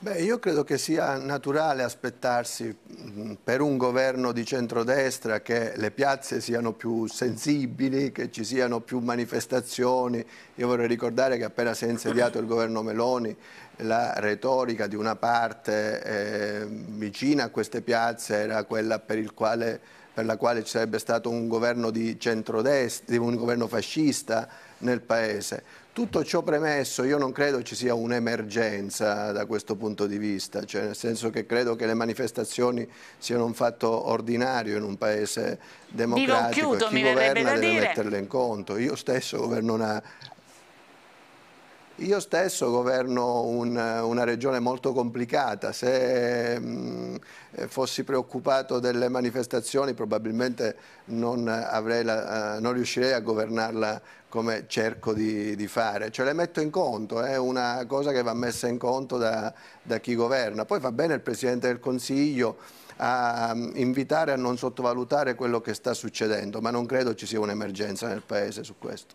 Beh, io credo che sia naturale aspettarsi mm, per un governo di centrodestra che le piazze siano più sensibili, che ci siano più manifestazioni. Io vorrei ricordare che appena si è insediato il governo Meloni la retorica di una parte eh, vicina a queste piazze era quella per, quale, per, la quale ci sarebbe stato un governo di centrodestra, un governo fascista nel paese. Tutto ciò premesso io non credo ci sia un'emergenza da questo punto di vista, cioè nel senso che credo che le manifestazioni siano un fatto ordinario in un paese democratico Dico, chiudo, e chi governa deve dire. metterle in conto. Io stesso governo una io stesso governo un, una regione molto complicata, se mh, fossi preoccupato delle manifestazioni probabilmente non, la, eh, non riuscirei a governarla come cerco di, di, fare, ce le metto in conto, è eh, una cosa che va messa in conto da, da chi governa. Poi va bene il Presidente del Consiglio a invitare a non sottovalutare quello che sta succedendo, ma non credo ci sia un'emergenza nel Paese su questo.